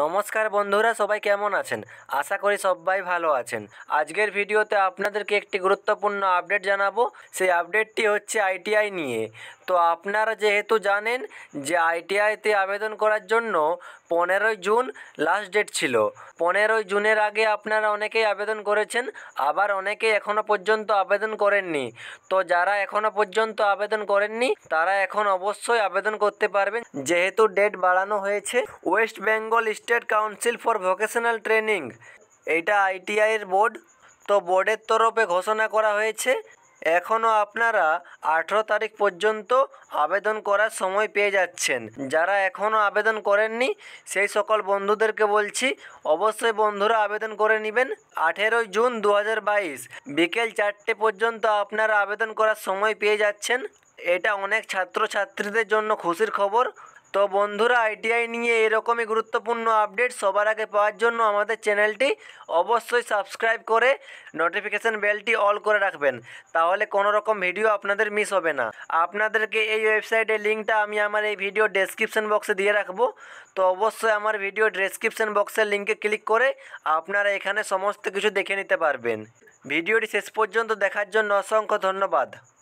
নমস্কার বন্ধুরা সবাই কেমন আছেন আশা করি সবাই ভালো আছেন আজকের ভিডিওতে আপনাদেরকে একটি গুরুত্বপূর্ণ আপডেট জানাবো সেই আপডেটটি হচ্ছে আইটিআই নিয়ে তো আপনারা যেহেতু জানেন যে আইটিআইতে আবেদন করার জন্য পনেরোই জুন লাস্ট ডেট ছিল পনেরোই জুনের আগে আপনারা অনেকেই আবেদন করেছেন আবার অনেকেই এখনও পর্যন্ত আবেদন করেননি তো যারা এখনও পর্যন্ত আবেদন করেননি তারা এখন অবশ্যই আবেদন করতে পারবেন যেহেতু ডেট বাড়ানো হয়েছে West Bengal State Council for Vocational Training এইটা আইটিআইয়ের বোর্ড তো বোর্ডের তরফে ঘোষণা করা হয়েছে এখনও আপনারা আঠেরো তারিখ পর্যন্ত আবেদন করার সময় পেয়ে যাচ্ছেন যারা এখনও আবেদন করেননি সেই সকল বন্ধুদেরকে বলছি অবশ্যই বন্ধুরা আবেদন করে নেবেন আঠেরোই জুন দু বিকেল চারটে পর্যন্ত আপনারা আবেদন করার সময় পেয়ে যাচ্ছেন এটা অনেক ছাত্রছাত্রীদের জন্য খুশির খবর তো বন্ধুরা আইটিআই নিয়ে এরকমই গুরুত্বপূর্ণ আপডেট সবার আগে পাওয়ার জন্য আমাদের চ্যানেলটি অবশ্যই সাবস্ক্রাইব করে নোটিফিকেশান বেলটি অল করে রাখবেন তাহলে কোনো রকম ভিডিও আপনাদের মিস হবে না আপনাদেরকে এই ওয়েবসাইটের লিঙ্কটা আমি আমার এই ভিডিও ডেসক্রিপশন বক্সে দিয়ে রাখবো তো অবশ্যই আমার ভিডিও ডেসক্রিপশন বক্সের লিঙ্কে ক্লিক করে আপনারা এখানে সমস্ত কিছু দেখে নিতে পারবেন ভিডিওটি শেষ পর্যন্ত দেখার জন্য অসংখ্য ধন্যবাদ